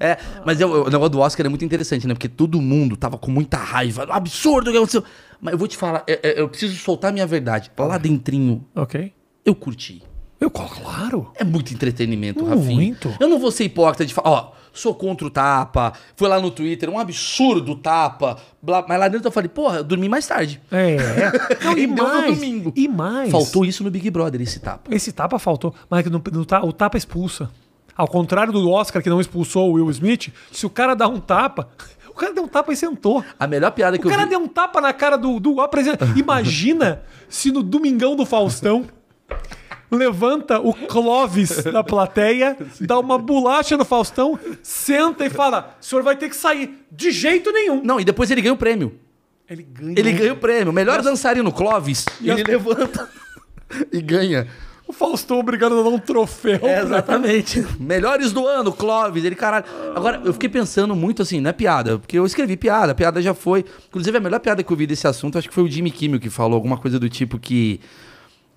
É, mas eu, o negócio do Oscar é muito interessante, né? Porque todo mundo tava com muita raiva. Absurdo o que aconteceu. Mas eu vou te falar, eu, é, é, eu preciso soltar minha verdade. Lá dentrinho, Ok. eu curti. Eu, claro. É muito entretenimento, Rafinha. Muito. Eu não vou ser hipócrita de falar, ó, sou contra o tapa, fui lá no Twitter, um absurdo o tapa, blá, mas lá dentro eu falei, porra, eu dormi mais tarde. É. Não, e, mais, no domingo. E mais. Faltou isso no Big Brother, esse tapa. Esse tapa faltou. Mas no, no, o tapa expulsa. Ao contrário do Oscar, que não expulsou o Will Smith, se o cara dá um tapa, o cara deu um tapa e sentou. A melhor piada o que eu vi. O cara deu um tapa na cara do, do apresentador. Imagina se no Domingão do Faustão levanta o Clóvis da plateia, Sim. dá uma bolacha no Faustão, senta e fala: o senhor vai ter que sair. De jeito nenhum. Não, e depois ele ganha o prêmio. Ele ganha, ele ganha o prêmio. Melhor dançarino, Clóvis. E ele as... levanta e ganha. O Faustão obrigado a dar um troféu. É, exatamente. Pra... Melhores do ano, Clóvis. Ele, caralho. Agora, eu fiquei pensando muito assim, não é piada, porque eu escrevi piada, a piada já foi. Inclusive, a melhor piada que eu vi desse assunto, acho que foi o Jimmy Kimmel que falou alguma coisa do tipo que.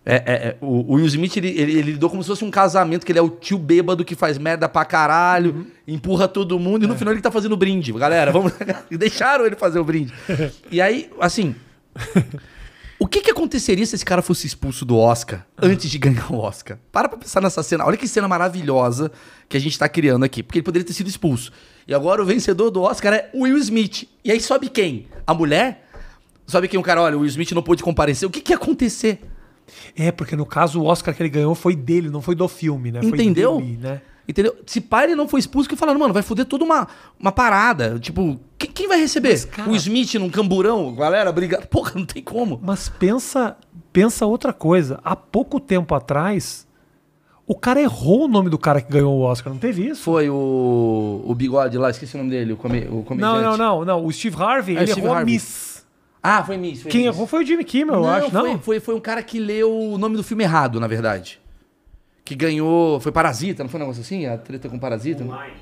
É, é, é, o, o Will Smith, ele, ele, ele, lidou como se fosse um casamento, que ele é o tio bêbado que faz merda pra caralho, uhum. empurra todo mundo, e no é. final ele tá fazendo brinde. Galera, vamos. Deixaram ele fazer o brinde. E aí, assim. O que, que aconteceria se esse cara fosse expulso do Oscar antes de ganhar o Oscar? Para pra pensar nessa cena. Olha que cena maravilhosa que a gente tá criando aqui. Porque ele poderia ter sido expulso. E agora o vencedor do Oscar é Will Smith. E aí sobe quem? A mulher? Sobe quem? O cara, olha, o Will Smith não pôde comparecer. O que, que ia acontecer? É, porque no caso o Oscar que ele ganhou foi dele, não foi do filme, né? Foi Entendeu? Dele, né? Entendeu? Se pá, ele não foi expulso, que falaram, mano, vai foder toda uma, uma parada. Tipo, quem, quem vai receber? Mas, cara, o Smith num camburão? Galera, obrigado. Porra, não tem como. Mas pensa, pensa outra coisa. Há pouco tempo atrás, o cara errou o nome do cara que ganhou o Oscar, não teve isso? Foi o, o bigode lá, esqueci o nome dele, o, o comediante. Não, não, não, não. O Steve Harvey, é, ele Steve errou Harvey. a Miss. Ah, foi Miss. Foi Quem Miss. errou foi o Jimmy Kimmel, não, eu acho, foi, não? Foi, foi um cara que leu o nome do filme errado, na verdade que ganhou. Foi Parasita, não foi um negócio assim? A treta com Parasita? Moonlight.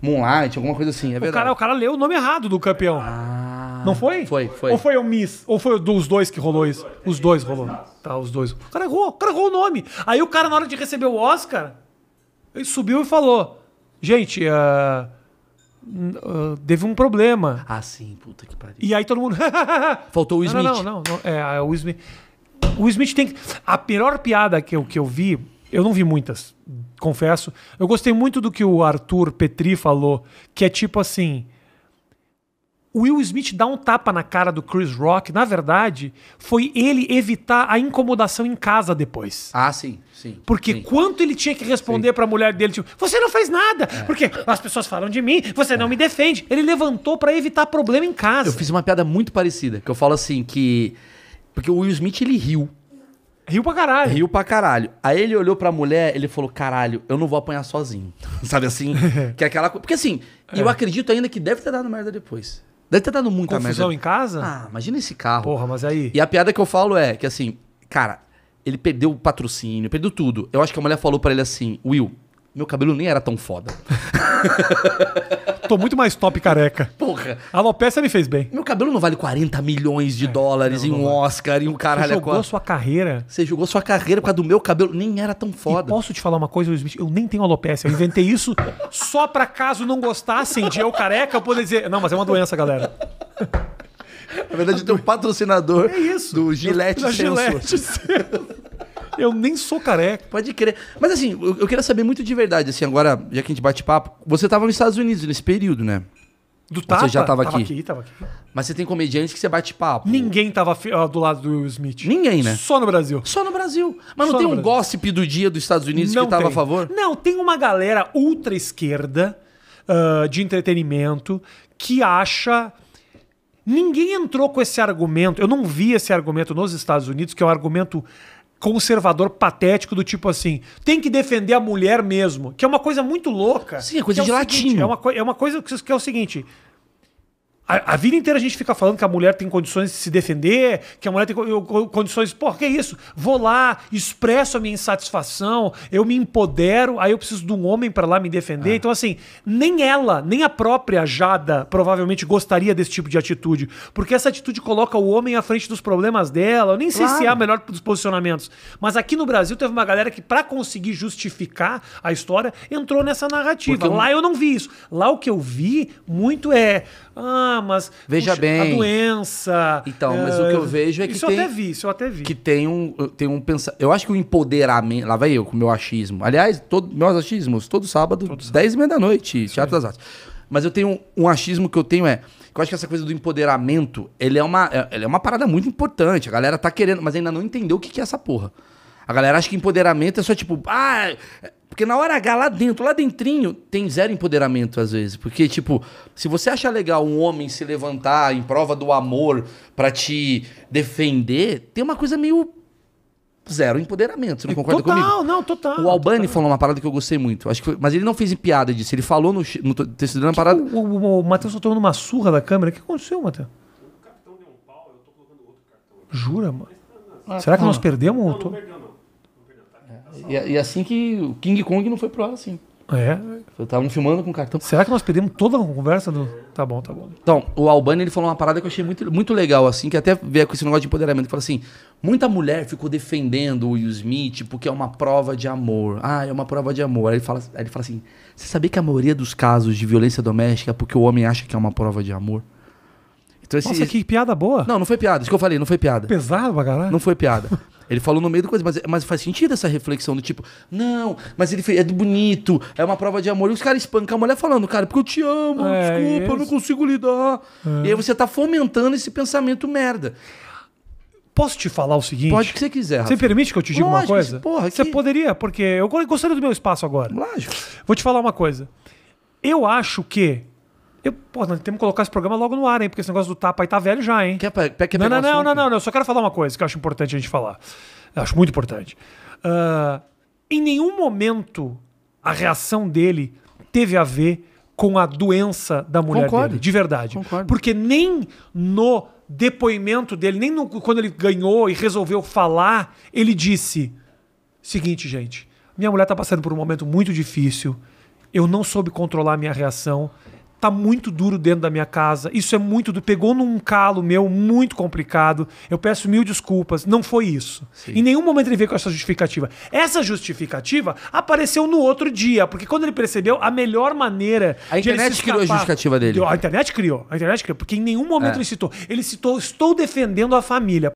Moonlight, alguma coisa assim, é verdade. O cara, o cara leu o nome errado do campeão. Ah, não foi? Foi, foi. Ou foi o Miss? Ou foi dos dois que rolou isso? Os dois rolou. Tá, os dois. O cara errou, o cara errou o nome. Aí o cara, na hora de receber o Oscar, ele subiu e falou: Gente, uh, uh, teve um problema. Ah, sim, puta que pariu. E aí todo mundo. Faltou o Smith. Não, não, não. não, não. É, o Smith. O Smith tem. A pior piada que eu, que eu vi eu não vi muitas, confesso. Eu gostei muito do que o Arthur Petri falou, que é tipo assim. O Will Smith dá um tapa na cara do Chris Rock, na verdade, foi ele evitar a incomodação em casa depois. Ah, sim, sim. Porque sim. quanto ele tinha que responder para a mulher dele, tipo, você não fez nada, é. porque as pessoas falam de mim, você é. não me defende. Ele levantou para evitar problema em casa. Eu fiz uma piada muito parecida, que eu falo assim que porque o Will Smith ele riu Riu pra caralho. Riu pra caralho. Aí ele olhou pra mulher, ele falou: caralho, eu não vou apanhar sozinho. Sabe assim? que é aquela coisa. Porque assim, é. eu acredito ainda que deve ter dado merda depois. Deve ter dado muita Confusão merda. em casa? Ah, imagina esse carro. Porra, mas aí. E a piada que eu falo é que assim, cara, ele perdeu o patrocínio, perdeu tudo. Eu acho que a mulher falou para ele assim: Will, meu cabelo nem era tão foda. Tô muito mais top careca. Porra. A alopecia me fez bem. Meu cabelo não vale 40 milhões de é, dólares em um Oscar, em um caralho. Você é jogou sua carreira. Você jogou sua carreira com a do meu cabelo. Nem era tão foda. E posso te falar uma coisa, Will Smith? Eu nem tenho alopecia. Eu inventei isso só pra caso não gostassem de eu careca, eu poder dizer. Não, mas é uma doença, galera. Na verdade, tem um patrocinador é do Gillette, Gillette Sensor. Eu nem sou careca. Pode crer. Mas assim, eu, eu queria saber muito de verdade, assim, agora, já que a gente bate papo, você tava nos Estados Unidos nesse período, né? Do Tapa? Você já tava, tava aqui. aqui. Tava aqui, Mas você tem comediantes que você bate papo. Ninguém tava ah, do lado do Will Smith. Ninguém, né? Só no Brasil. Só no Brasil. Mas Só não tem um gossip do dia dos Estados Unidos não que tava tem. a favor? Não, tem uma galera ultra esquerda uh, ah, de entretenimento que acha. Ninguém entrou com esse argumento. Eu não vi esse argumento nos Estados Unidos, que é um argumento conservador patético do tipo assim, tem que defender a mulher mesmo, que é uma coisa muito louca. Sim, é coisa é de latim. é, uma é uma coisa que é o seguinte, a, a, vida inteira a gente fica falando que a mulher tem condições de se defender, que a mulher tem condições. Pô, que isso? Vou lá, expresso a minha insatisfação, eu me empodero, aí eu preciso de um homem para lá me defender. Ah. Então, assim, nem ela, nem a própria Jada provavelmente gostaria desse tipo de atitude. Porque essa atitude coloca o homem à frente dos problemas dela. Eu nem sei claro. se é a melhor dos posicionamentos. Mas aqui no Brasil teve uma galera que, para conseguir justificar a história, entrou nessa narrativa. Eu... Lá eu não vi isso. Lá o que eu vi muito é. Ah, mas veja puxa, bem a doença. Então, é... mas o que eu eh, vejo é que isso tem, eu até vi, isso eu até vi. Que tem um tem um pensar, eu acho que o empoderamento, lá vai eu com meu achismo. Aliás, todo, meus achismos todo sábado, todo sábado. 10 e meia da noite, Teatro das Artes. Mas eu tenho um, um achismo que eu tenho é eu acho que essa coisa do empoderamento, ele é uma, é, ele é uma parada muito importante. A galera tá querendo, mas ainda não entendeu o que, que é essa porra. A galera acha que empoderamento é só tipo, ah, porque na hora H, lá dentro, lá dentrinho, tem zero empoderamento às vezes. Porque, tipo, se você acha legal um homem se levantar em prova do amor para te defender, tem uma coisa meio zero empoderamento. Você não é, concorda total, comigo? Total, não, total. O Albani total. falou uma parada que eu gostei muito. Acho que foi, mas ele não fez em piada disso. Ele falou no, no texto dele uma parada. O, o, o Matheus só tá tomando uma surra da câmera. O que aconteceu, Matheus? O cartão deu um pau, eu tô colocando outro cartão. Jura, mano? Ah, Será que nós ah. perdemos? Não, não e, e, assim que o King Kong não foi pro ar assim. É. Estavam filmando com cartão. Será que nós perdemos toda a conversa do. Tá bom, tá bom. Então, o Albani ele falou uma parada que eu achei muito, muito legal, assim, que até veio com esse negócio de empoderamento. Ele falou assim: muita mulher ficou defendendo o Will Smith porque é uma prova de amor. Ah, é uma prova de amor. Aí ele fala, aí ele fala assim: você sabia que a maioria dos casos de violência doméstica é porque o homem acha que é uma prova de amor? Então, assim, esse, Nossa, que piada boa. Não, não foi piada. Isso que eu falei, não foi piada. Pesado pra caralho. Não foi piada. Ele falou no meio da coisa, mas, mas faz sentido essa reflexão do tipo, não, mas ele fez, é bonito, é uma prova de amor. E os caras espancam a mulher falando, cara, porque eu te amo, é, desculpa, eu não consigo lidar. É. E aí você tá fomentando esse pensamento merda. Posso te falar o seguinte? Pode que você quiser. Rafa. Você permite que eu te diga Lógico, uma coisa? Porra, Você que... poderia, porque eu gostaria do meu espaço agora. Lógico. Vou te falar uma coisa. Eu acho que eu, pô, nós temos que colocar esse programa logo no ar, hein? Porque esse negócio do tapa aí tá velho já, hein? Quer, pe quer não, não, não, não, não, não. Eu só quero falar uma coisa que eu acho importante a gente falar. Eu acho muito importante. Uh, em nenhum momento a reação dele teve a ver com a doença da mulher Concordo. dele. De verdade. Concordo. Porque nem no depoimento dele, nem no, quando ele ganhou e resolveu falar, ele disse: seguinte, gente, minha mulher tá passando por um momento muito difícil. Eu não soube controlar a minha reação tá muito duro dentro da minha casa. Isso é muito duro. Pegou num calo meu muito complicado. Eu peço mil desculpas. Não foi isso. Sim. Em nenhum momento ele veio com essa justificativa. Essa justificativa apareceu no outro dia, porque quando ele percebeu, a melhor maneira. A internet escapar, criou a justificativa dele. A internet criou. A internet criou, porque em nenhum momento é. ele citou. Ele citou: estou defendendo a família.